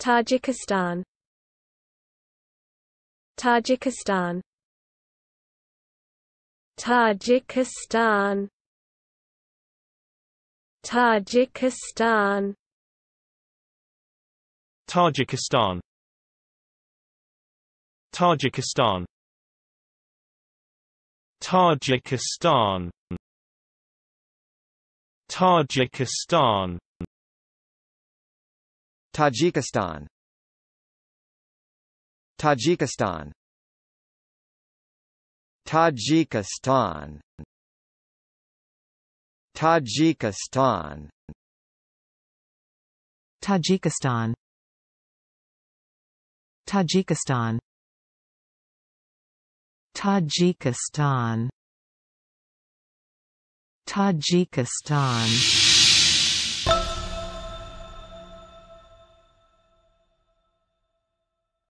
Tajikistan Tajikistan Tajikistan Tajikistan Tajikistan Tajikistan Tajikistan Tajikistan Tajikistan Tajikistan Tajikistan Tajikistan Tajikistan Tajikistan Tajikistan Tajikistan